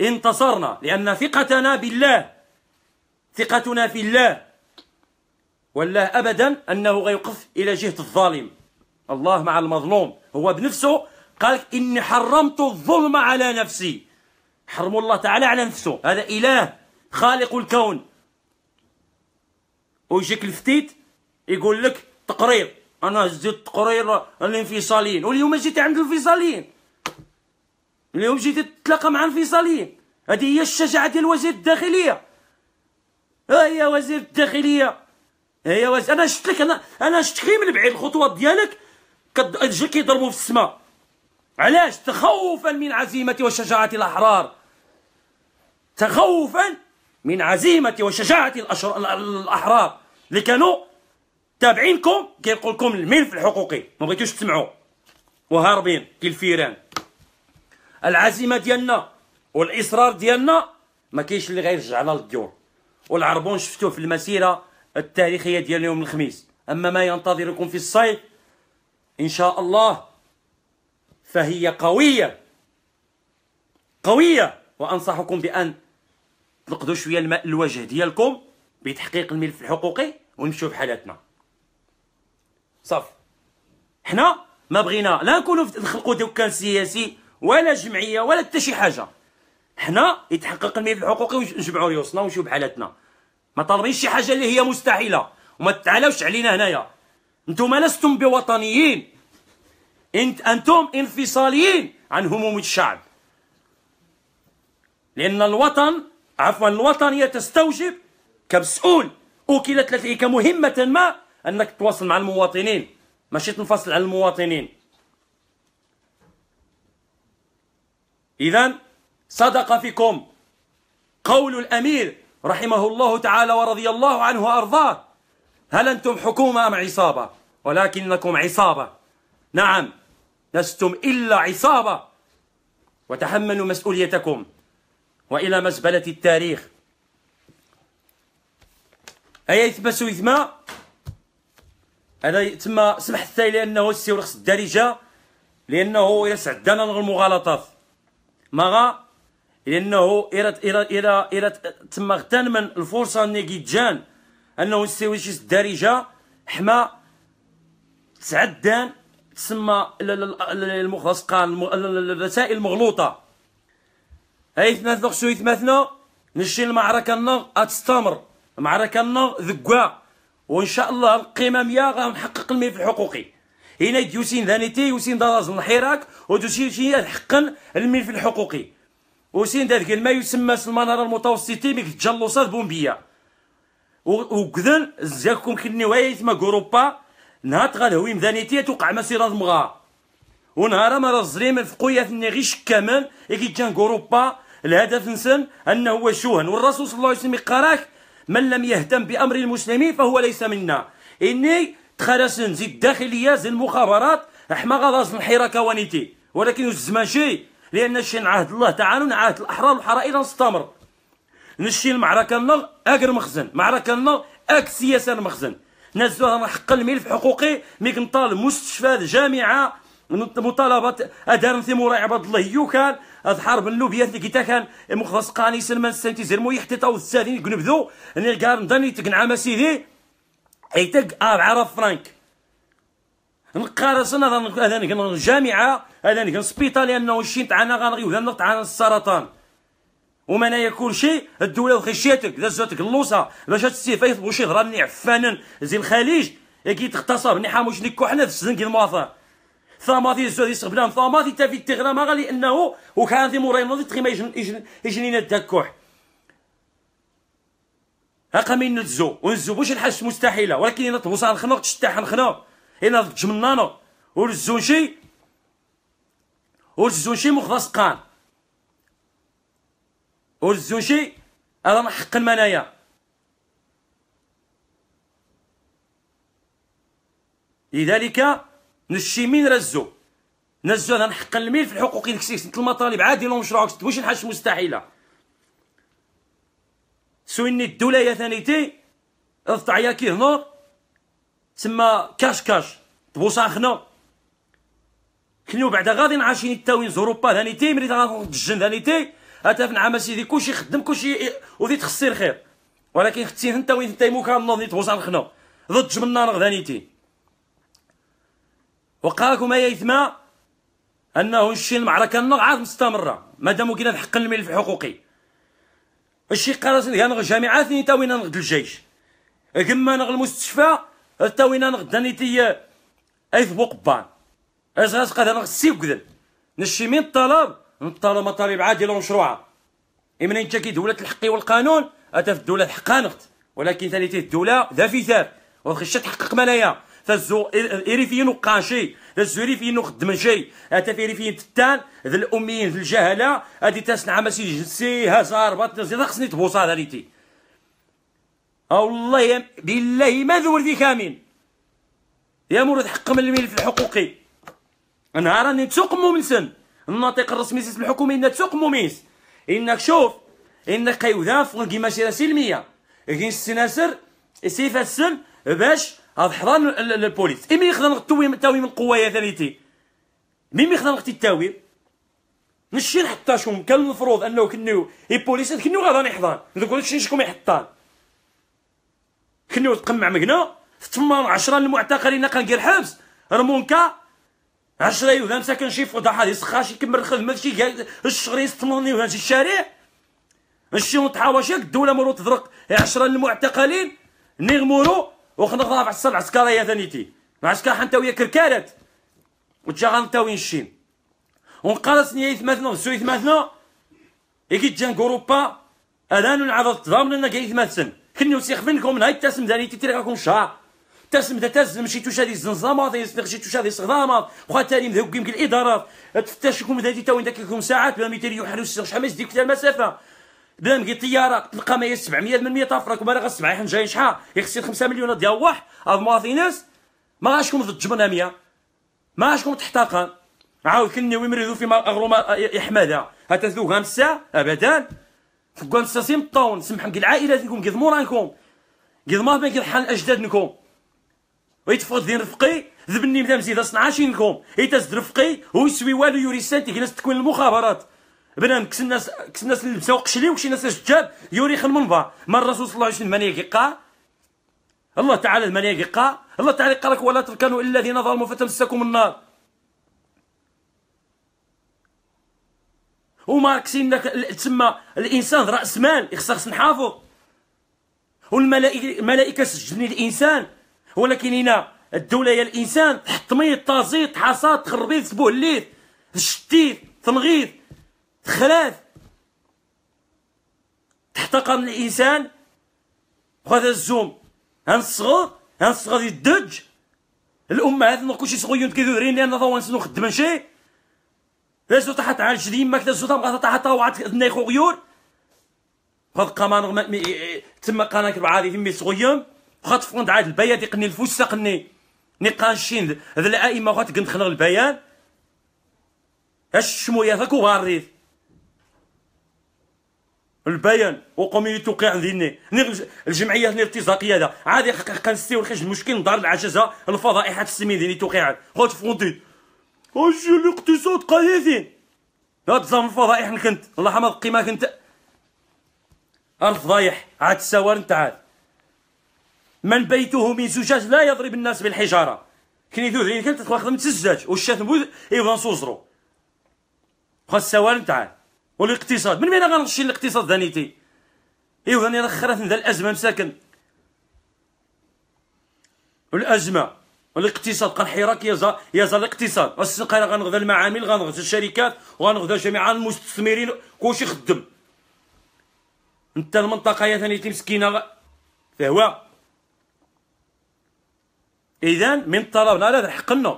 انتصرنا لأن ثقتنا بالله ثقتنا في الله والله أبدا أنه غيقف إلى جهة الظالم الله مع المظلوم هو بنفسه قال إني حرمت الظلم على نفسي حرم الله تعالى على نفسه هذا إله خالق الكون ويجيك الفتيت يقول لك تقرير انا زدت تقرير الانفصاليين واليوم جيت عند الانفصاليين اليوم جيت تتلاقى مع الانفصاليين هذه هي الشجاعه ديال وزير الداخليه ها هي وزير الداخليه هي وزير انا شفت لك انا انا شفت من بعيد الخطوات ديالك كتجي كيضربوا في السماء علاش تخوفا من عزيمه وشجاعه الاحرار تخوفا من عزيمة وشجاعة الأحرار اللي كانوا تابعينكم كيقول لكم الملف الحقوقي ما بغيتوش تسمعوا وهاربين كالفيران العزيمة ديالنا والإصرار ديالنا ما كاينش اللي غير على الديور والعربون شفتوه في المسيرة التاريخية ديال يوم الخميس أما ما ينتظركم في الصيف إن شاء الله فهي قوية قوية وأنصحكم بأن نقضوا شويه الماء الوجه ديالكم بتحقيق الملف الحقوقي ونمشيو بحالاتنا صافي حنا ما بغينا لا نكونوا نخلقوا دكان سياسي ولا جمعيه ولا حتى شي حاجه حنا يتحقق الملف الحقوقي ونجمعوا ريوسنا ونمشيو بحالاتنا ما طالبينش شي حاجه اللي هي مستحيله وما تعالوش علينا هنايا انتم لستم بوطنيين انت انتم انفصاليين عن هموم الشعب لان الوطن عفوا الوطنية تستوجب كمسؤول أوكلت لك إيه؟ كمهمة ما أنك تواصل مع المواطنين ماشي تنفصل عن المواطنين إذا صدق فيكم قول الأمير رحمه الله تعالى ورضي الله عنه وأرضاه هل أنتم حكومة أم عصابة ولكنكم عصابة نعم لستم إلا عصابة وتحملوا مسؤوليتكم وإلى مزبلة التاريخ أيا يثبسو يثما هذا تما سمح الثاني لأنه ورخص الدارجة لأنه إلا سعدنا المغالطات غلطات مغا لأنه إلا إلا إلا إلا تما من الفرصة أن جان أنه ورخص الدارجة حما تعدان تسمى المخلص قال الرسائل المغلوطة ايتماثنغ سو يتماثنا نشي المعركة النغ اتستمر المعركة النغ ذقوا وان شاء الله القيمة ميا غنحقق المي في حقوقي هنا يوسين ذانيتي يوسين دراز الحراك ودوسين شي حقا الملف الحقوقي وسين ذلك ما يسمى المنارة المتوسطي ميك تجلصات بومبية وكذن زاكم كني وايت ثما جروبا نهار غنهوي مذانيتي توقع مسيرة مغا ونهار ما راه الظليم في قوية غير كامل كي جان جروبا الهدف نسن أنه هو الشوهن والرسول صلى الله عليه وسلم قراك من لم يهتم بأمر المسلمين فهو ليس منا إني تخرسن زي الداخلية زي المخابرات أحما غضاز الحراك ونيتي ولكن الزمان شي لأن شي عهد الله تعالى عهد الأحرار والحرائر نستمر نشي المعركة النغ أقر مخزن معركة النغ أك سياسة المخزن نزلوها حق الملف حقوقي ميك نطالب مستشفى جامعة مطالبة أدار ثمور عباد الله يوكال هاد الحرب اللوبيات اللي كيتا كان مخلص قاني سلمان السنتي زير مو يحتطاو السادين يقنبذو اني قال نضني ما سيدي ايتك اربعة عرف فرانك نقارسنا هذا الجامعه هذا السبيطار لانه الشين تاعنا غنغيو هذا تاعنا السرطان وما نايا كلشي الدوله وخشيتك زاتك اللوصه باش السيف يطبو شي ضربني عفانا زي الخليج كي تغتصب نحاموش نكو حنا في السجن المواطن ثماثي الزهد يستقبلهم ثماثي تافي غالي لانه وكان ذي مورين نوضي تغيما يجنينا الدكوح هاقا من نتزو ونزو بوش الحس مستحيله ولكن الا طبوس تشتاح الخنوق تشتاح الخنوق ورزون تجمنانو ورزون شي مخلص قان هذا انا حق المنايا لذلك نشيمين رزو نزو هذا نحق الميل في الحقوق ديكسيس مثل المطالب عادي لو مشروعك واش نحاش مستحيله سويني الدوله يا ثانيتي ضفطع يا كي إيه هنور تما كاش كاش تبوساخنا كنيو بعدا غادي نعاشين التاوين زوروبا ثانيتي ملي غنتجن ثانيتي اتا في سيدي كلشي خدم كلشي وذي تخسر خير ولكن ختي انت وين انت موكا نوض نيت بوصا نخنا ضد جبنا نغ وقاكم يا يثما انه الشي المعركه عاد مستمره مادام وكنا الحق الملف الحقوقي الشي قرص ينغ جامعه ثاني تاوينا نغد الجيش كما نغ المستشفى تاوينا نغد اي فوق بوقبان اش غاسقاد نغ سيب كذا نشي من الطلب نطالب مطالب عادله ومشروعه منين تشكي دولة الحق والقانون أتف الدولة حقانقت ولكن ثاني الدولة ذا في ثاب وخشة تحقق ملايا تا الزو إريفيين وقاشي ذا الزريفيين وخدمن شي هاتا فيريفيين تتان ذا الأميين في الجهلة هادي تاسنعا ماشي جنسي هزار زيدا خصني تبوصا هاديتي أو يم... بالله ما ذو ولدي كامل يا مولود حق من الملف الحقوقي نهار راني تسوق مومنسن الناطق الرسمي سيس الحكومي انك تسوق مومنس انك شوف انك قيوذا فوق ماشي سلميه كاين السناسر سيف السن باش هذا حضان البوليس مي يخدم التوي التاوي من قوايا ثانيتي مين يخدم غتي التاوي نشي حتى شكون كان المفروض انه كنو البوليس كنو غادي نحضان دوك شي شكون يحطان كنو تقمع مقنا تما 10 المعتقلين قنقير حبس رمونكا 10 غام مساكن شي فوضى حاد يسخاش يكمل الخدمه شي الشهر يستمرني وهذا شي الشارع نشي وتحاوشك الدوله مرو تضرق 10 المعتقلين نيغمورو وخنق على الصلع عسكرة يا ثانيتي مع عسكرة حتى ويا كركالات وتجا تا وين الشين نيا يثمثنا غسو يثمثنا يكي تجان كوروبا أذان نعرض تضامن لنا كي يثمثن كني وسيخ فينكم نهاي تاسم ثانيتي تيراكم شهر تسم تتزم مشي توشا دي الزنزامات يصدق شي توشا دي الصغامات وخا تالي مذوق يمكن الادارات تفتشكم ذاتي تا وين داك ساعات بلا ميتيريو حلو شحال ما يزديك المسافه اذا لقيت طياره تلقى ما هي 700 800 فرانك وما غا السبعه حنا جايين شحال يخصني 5 مليون ديال واحد هاد مواطنيناس ما غاشكم ضد 100 ما غاشكم تحتقن عاود كني ويمرضوا فيما اغرم احمدا حتى ذو غام ابدا فكون الساسيم الطون سمح نقول العائلات نكم قد مورانكم قد ما بين حال اجدادكم ويتفقد دين رفقي ذبني مدام زيد 12 نكم يتزد رفقي ويسوي والو يوري سانتي كناس تكوين المخابرات بنان كس الناس كس الناس اللي لبسوا قشلي وكشي ناس شجاب يوريخ المنبر ما الرسول صلى الله عليه وسلم من يقى الله تعالى من يقى الله تعالى قال لك ولا تركنوا الا الذين ظلموا فتمسكم النار وما كسين تسمى الانسان راس مال خصنا نحافظ والملائكه الملائكه الانسان ولكن هنا الدوله هي الانسان تحطميط طازيط حصاد تخربيط سبوهليط شتيت تنغيط تخلاف تحتقر الانسان وهذا الزوم هان الصغر هان الصغر يدج الامهات نقولش صغيون كيدورين لان ضوان سنو خدمه شي لازو تحت عالج ديما كتا زوتا مغاتا تحت وعاد ذني خوغيور هاد قمان تما قناك بعادي هذه مي صغيون وخاط فوند عاد البيان يقني الفوس تقني نقاشين هاد الائمه وخاط تقند خنغ البيان اش الشمويه هذاك غاريث البيان وقوميونيتي وقع ذيني الجمعيات الارتزاقيه هذا عادي كنسيو الخرج المشكل دار العجزه الفضائحه السمين ذيني توقع خوت فوندي واش الاقتصاد قليثين لا تزام الفضائح كنت الله حمد قيمه كنت الفضايح عاد السوار انت عاد من بيته من زجاج لا يضرب الناس بالحجاره كني ذو ذيني كنت تخدم تسجاج والشات يبغى إيوه، نصوزرو خاص السوار انت عاد والاقتصاد من بين غنغشي الاقتصاد دانيتي ايوا هاني راه خرات ذا الازمه مساكن والازمه والاقتصاد الحراك يا يا الاقتصاد السنقه غنغذى المعامل غنغذى الشركات وغنغذى جميع المستثمرين كلشي خدم انت المنطقه يا ثاني مسكينه فهوا اذا من طلبنا لا حقنا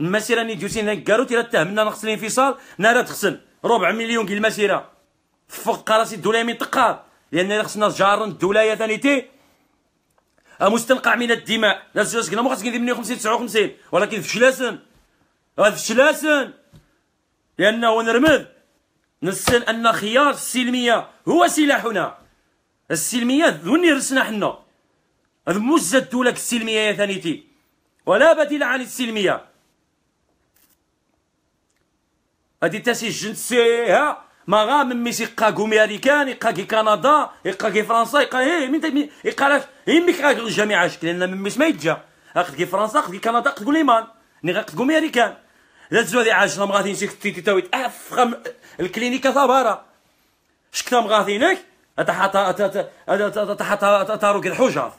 المسيره ني ديوسين كاروت الى تهمنا نخسر الانفصال نارا تخسر ربع مليون كي المسيره فقد كراسي الدوله من تقار لان خصنا جار الدولاية ثاني تي مستنقع من الدماء لا زوج كنا خاصك ندير 59 ولكن في شلاسن في شلاسن لانه نرمد نسن ان خيار السلميه هو سلاحنا السلميه ذوني رسنا حنا هذا موزة الدوله السلميه يا ثانيتي ولا بديل عن السلميه هادي تا تاسي جنسيها ما غا من ميس يقاكو ميريكان يقاكي كندا يقاكي فرنسا يقا هي من هي يمك غا الجميع شكل لان من ميس ما يتجا كي فرنسا اخذكي كندا اخذكو ليمان ني غاخذكو ميريكان لا تزوا هذه عاجله مغاثين شي تي تاويت افخم الكلينيكا ثابارة شكتا مغاثينك تحت تحت تحت تحت الحجر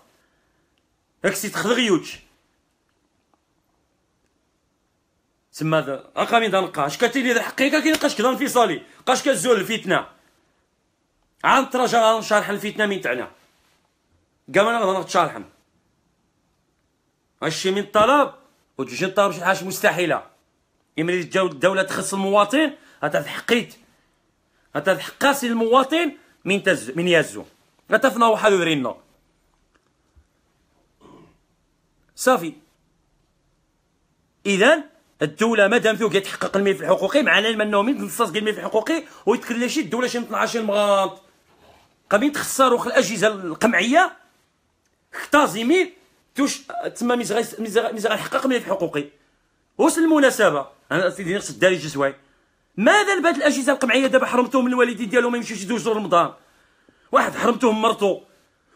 هاك سي تخدغيوتش تما هاكا من القاش كتيلي ذا الحقيقه كينقاش كذا انفصالي قاش كزول الفتنه عن ترجع شارح الفتنه من تاعنا قام انا غنهضر تشارحم هادشي من الطلب وتجي الطلب شي حاجه مستحيله يمري الدوله تخص المواطن غتحقيت غتحقاسي المواطن من تز من يزو غتفنا واحد ورينا صافي اذا الدولة مادام فيه كيتحقق الملف الحقوقي مع العلم انه من تنصص ديال الملف الحقوقي شي الدولة شي 12 مغانط قامين تخسروا الاجهزة القمعية اختازمين توش تما ميز غيحقق الملف الحقوقي وصل المناسبة انا سيدي نقص الداري الجزوي ماذا لبهاد الاجهزة القمعية دابا حرمتوهم من الوالدين ديالهم ما يمشيوش يدوزوا رمضان واحد حرمتوه من مرتو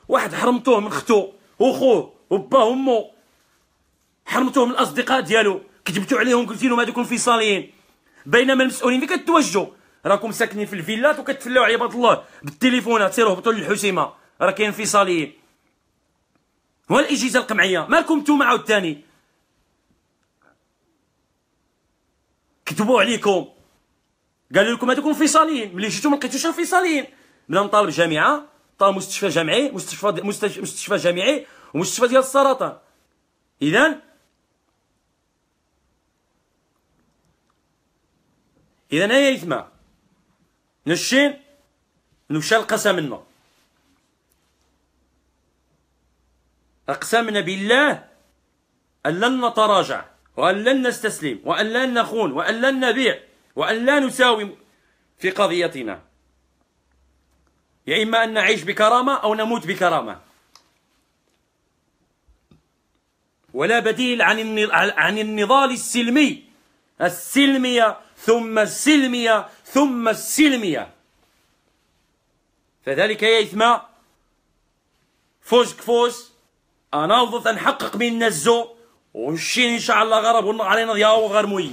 واحد حرمتوه من اختو وخوه وباه وامه حرمتوه من الاصدقاء ديالو كتبتوا عليهم قلتي لهم هذوك انفصاليين بينما المسؤولين فين كتوجهوا راكم ساكنين في الفيلات وكتفلاو عباد الله بالتليفونات سيروا هبطوا للحسيمه راه كاين انفصاليين والاجهزه القمعيه مالكم نتوما ثاني كتبوا عليكم قالوا لكم هذوك انفصاليين ملي جيتو ما لقيتوش انفصاليين بلا نطالب جامعه طالب مستشفى جامعي مستشفى مستشفى جامعي ومستشفى ديال السرطان اذا اذا هيا يثما نشين نشال قسمنا أقسمنا بالله أن لن نتراجع وأن لن نستسلم وأن لن نخون وأن لن نبيع وأن لا نساوم في قضيتنا يا إما أن نعيش بكرامة أو نموت بكرامة ولا بديل عن عن النضال السلمي السلمية ثم السلمية ثم السلمية فذلك يا إثما فوز كفوس أنا وضط نحقق من الزو والشين إن شاء الله غرب علينا ضياء وغير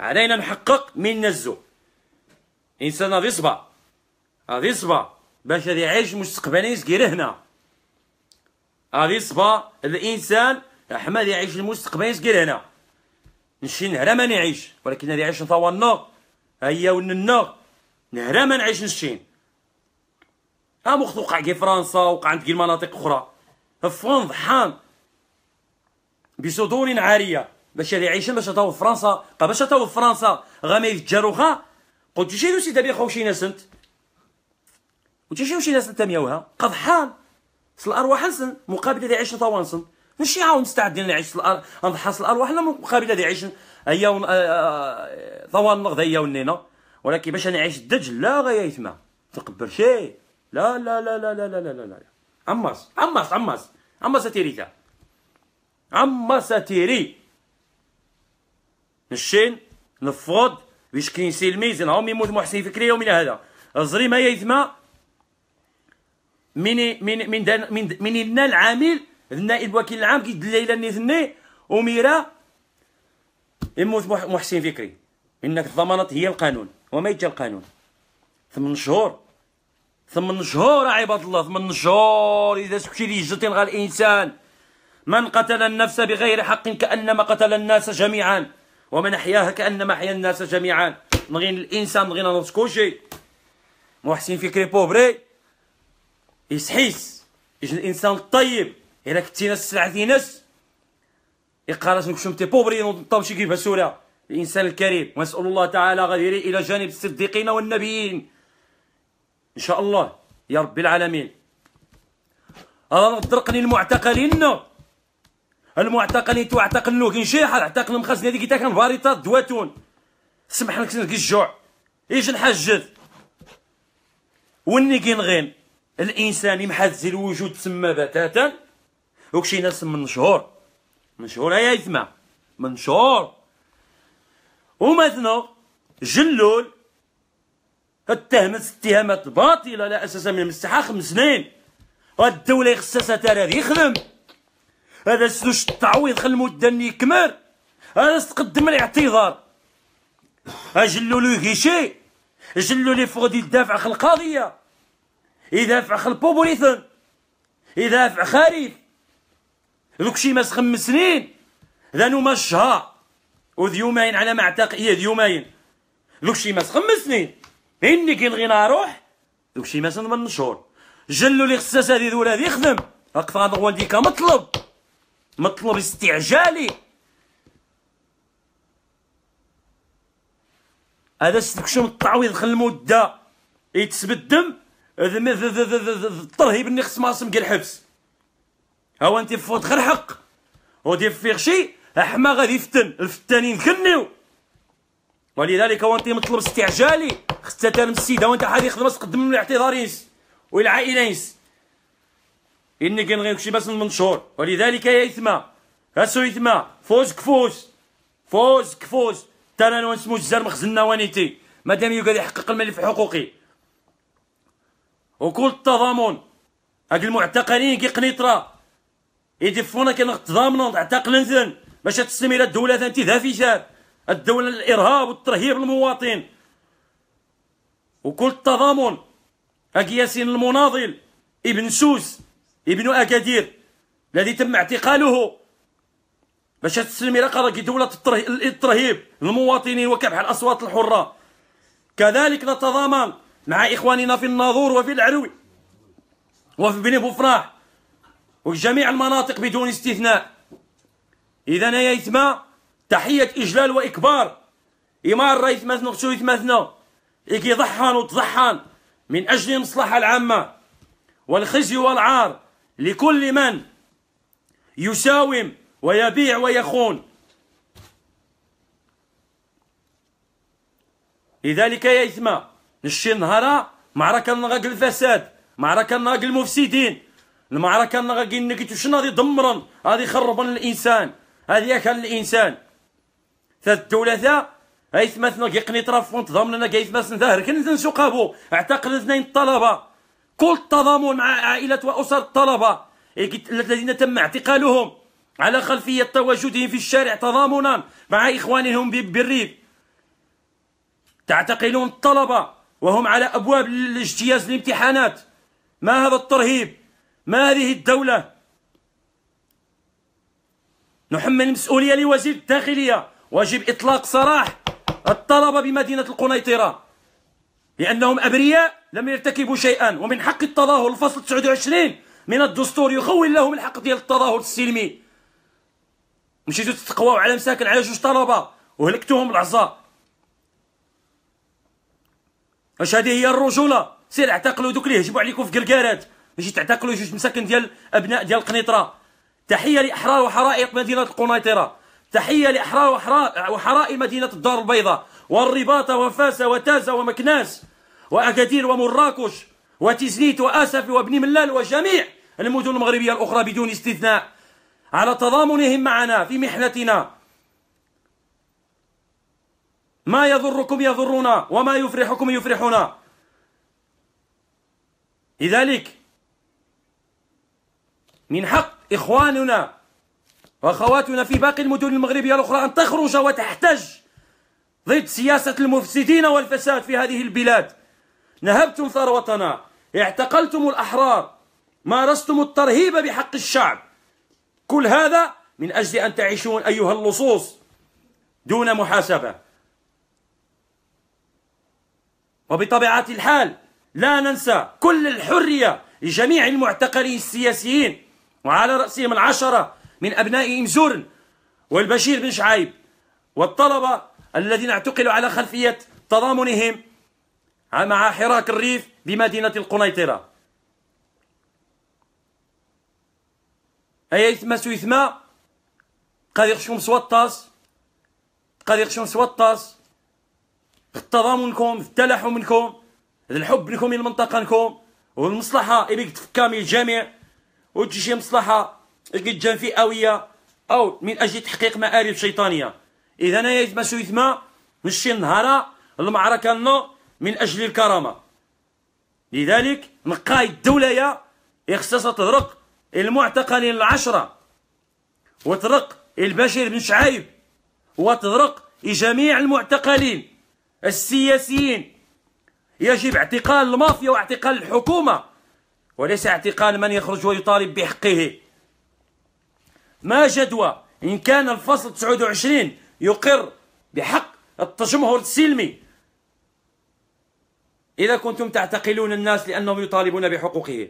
علينا نحقق من الزو إنسان هذي صبا هذي صبا باش هذي عيش مستقبلي يسكير هنا هذي صبا الإنسان أحمد يعيش المستقبل يسكير هنا نشي نهرى ما نعيش ولكن هذه عيش نطوالنا هيا وننا نهرى ما نعيش نشين ها مخت وقع كي فرنسا وقع عند كي مناطق اخرى فون ضحان بصدور عاريه باش هذه عيش باش تاو فرنسا باش تاو فرنسا غامي يتجاروها قلت شي خو شي ناس انت وتشي شي ناس مياوها قضحان سل ارواح نسن مقابل هذه عيش طوانسن ماشي عاود مستعدين الارض الأر... نضحص الارواح لا مقابل هذا يعيش هيا آه، طوال آه، آه، ثوان هي هيا ونينا ولكن باش انا عايش الدجل لا غاية يتما تقبل شي لا لا لا لا لا لا لا لا لا عماس عماس عماس ساتيري تيريكا عماس ساتيري نشين نفوض باش كاين سلميز هاو يموت محسن فكري يومنا هذا الزريمه هي يتمع من من من من من العامل النائب وكيل العام كيد الليله نيثني اميره يموت محسن فكري انك الضمانات هي القانون وما يجي القانون ثمن شهور ثمن شهور عباد الله ثمن شهور اذا سكتي لي غا الانسان من قتل النفس بغير حق كانما قتل الناس جميعا ومن احياها كانما احيا الناس جميعا نغين الانسان نغين نص كلشي محسن فكري بوبري يسحيس يجي الانسان الطيب الا كنتي ناس سلعتي ناس اقالات كشوم تي بوبري نطاو شي كيف سوره الانسان الكريم ونسال الله تعالى غديري الى جانب الصديقين والنبيين ان شاء الله يا رب العالمين انا نطرقني المعتقلين المعتقلين تعتقل نوكين شي حال اعتقل مخزني هذيك تا كان باريطا دواتون سمح لك نسنك الجوع ايش نحجد وني كينغين الانسان يمحز الوجود تسمى بتاتا وكشي ناس من شهور من شهور هيا يسمع من شهور ومثنو جلول اتهمت اتهامات باطله لا اساس من المستحى خمس سنين والدوله خصها ترى يخدم هذا سلوش التعويض خل المده يكمل هذا تقدم الاعتذار اجلو لو غيشي جلو لي يدافع خل القضيه يدافع خل البوبوليثن يدافع خريف ذوك شي ماس خمس سنين ذا نوما الشهر وذ يومين على ما اعتقد هي إيه، يومين ذوك شي ماس خمس سنين إني كي لغينا روح ذوك شي ماس من شهور جلو لي خصاص هذه ذولا ذي خدم راك فاهم والديك مطلب مطلب استعجالي هذا سلكشم التعويض خل المده يتسبد الدم الترهيب اللي خص ماسم الحبس هو انت فوت غير حق ودير فيه شي احما غادي يفتن الفتانين كنيو ولذلك هو انت مطلب استعجالي خصك السيد السيده وانت حادي يخدم راسك قدام الاعتذارينس والعائلينس اني كان شي بس منشور ولذلك يا اثما اسو اثما فوز كفوز فوز كفوز انا نسمو الزر مخزنا وانيتي مادام يقعد يحقق الملف حقوقي وكل التضامن هاد المعتقلين كيقنيطرا يدفونا كي نتضامنوا نعتقل نزن باش تسلم الى الدوله ثانتي ذا في شاب الدوله الارهاب والترهيب المواطن وكل التضامن ياسين المناضل ابن سوس ابن اكادير الذي تم اعتقاله باش تسلم الى قضاء دوله الترهيب المواطنين وكبح الاصوات الحره كذلك نتضامن مع اخواننا في الناظور وفي العروي وفي بني بوفراح وجميع المناطق بدون استثناء إذا يا يتما تحية إجلال وإكبار إمارة يتمثنوا خصو يتمثنوا يكي ضحان وتضحان من أجل المصلحة العامة والخزي والعار لكل من يساوم ويبيع ويخون لذلك يا يتما نشي نهارا معركة نغاق الفساد معركة نغاق المفسدين المعركة أنا غاكي نكتو شنو هذه دمرا هذه خربا الإنسان هذه أكل الإنسان ثلاث الثلاثاء ايث مثلا كيقني طرف ونتضامن انا كيث مثلا ظاهر كن نسوقابو اعتقل اثنين الطلبه كل التضامن مع عائله واسر الطلبه إيه الذين تم اعتقالهم على خلفيه تواجدهم في الشارع تضامنا مع اخوانهم بالريف تعتقلون الطلبه وهم على ابواب الاجتياز الامتحانات ما هذا الترهيب ما هذه الدولة نحمل المسؤولية لوزير الداخلية واجب إطلاق سراح الطلبة بمدينة القنيطرة لأنهم أبرياء لم يرتكبوا شيئا ومن حق التظاهر الفصل 29 من الدستور يخول لهم الحق ديال التظاهر السلمي مشيتو تتقواوا على مساكن على جوج طلبة وهلكتوهم العصا واش هذه هي الرجولة سير اعتقلوا دوك اللي هجموا عليكم في كلكارات ماشي تعتقلوا جوج مساكن ديال ابناء ديال قنيطره تحيه لاحرار وحرائق مدينه القنيطره تحيه لاحرار وحرائق مدينه الدار البيضاء والرباط وفاس وتازه ومكناس واكادير ومراكش وتزنيت واسف وابن ملال وجميع المدن المغربيه الاخرى بدون استثناء على تضامنهم معنا في محنتنا ما يضركم يضرنا وما يفرحكم يفرحنا لذلك من حق إخواننا وأخواتنا في باقي المدن المغربية الأخرى أن تخرج وتحتج ضد سياسة المفسدين والفساد في هذه البلاد نهبتم ثروتنا اعتقلتم الأحرار مارستم الترهيب بحق الشعب كل هذا من أجل أن تعيشون أيها اللصوص دون محاسبة وبطبيعة الحال لا ننسى كل الحرية لجميع المعتقلين السياسيين وعلى رأسهم العشرة من أبناء إمزورن والبشير بن شعيب والطلبة الذين اعتقلوا على خلفية تضامنهم مع حراك الريف بمدينة القنيطرة أي إثما سويثما قد يخشون سوطاس قد يخشون سوطاس في التضامنكم في التلاحم منكم الحب لكم المنطقة لكم والمصلحة إبيك تفكامي الجميع وتجي شي مصلحه جان فئويه او من اجل تحقيق مآرب شيطانيه اذا انا يتمسو يثما نشي نهارا المعركه نو من اجل الكرامه لذلك نقاي الدوله يا اخصاصها تطرق المعتقلين العشره وطرق البشير بن شعيب وطرق جميع المعتقلين السياسيين يجب اعتقال المافيا واعتقال الحكومه وليس اعتقال من يخرج ويطالب بحقه ما جدوى إن كان الفصل 29 يقر بحق التجمهر السلمي إذا كنتم تعتقلون الناس لأنهم يطالبون بحقوقهم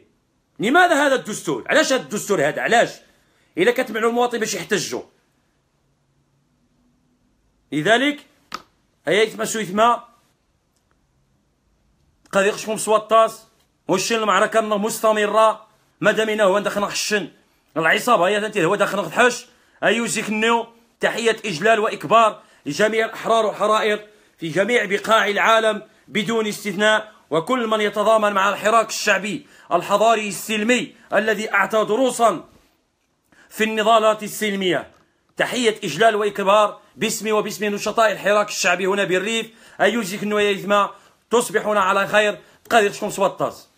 لماذا هذا الدستور؟ علاش هذا الدستور هذا؟ علاش؟ إذا كتمنعوا المواطن باش يحتجوا لذلك هيا يتمسوا شو يتما قضي خشكم سوطاس واش المعركه مستمره مادامينا هو داخل نحشن العصابه هي تنتي هو داخل نحش ايوزيك نيو تحيه اجلال واكبار لجميع الاحرار والحرائر في جميع بقاع العالم بدون استثناء وكل من يتضامن مع الحراك الشعبي الحضاري السلمي الذي اعطى دروسا في النضالات السلميه تحيه اجلال واكبار باسمي وباسم نشطاء الحراك الشعبي هنا بالريف ايوزيك نو تصبحون على خير تقدر تشكون سوطاز